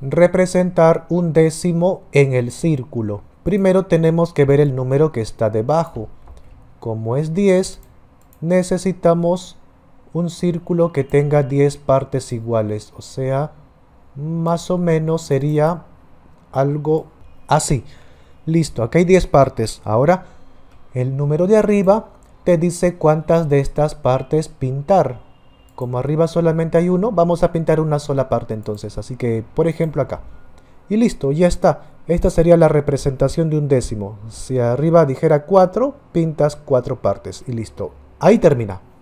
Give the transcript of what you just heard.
representar un décimo en el círculo. Primero tenemos que ver el número que está debajo. Como es 10, necesitamos un círculo que tenga 10 partes iguales. O sea, más o menos sería algo así. Listo, aquí hay 10 partes. Ahora, el número de arriba te dice cuántas de estas partes pintar. Como arriba solamente hay uno, vamos a pintar una sola parte entonces. Así que, por ejemplo, acá. Y listo, ya está. Esta sería la representación de un décimo. Si arriba dijera 4, pintas cuatro partes y listo. Ahí termina.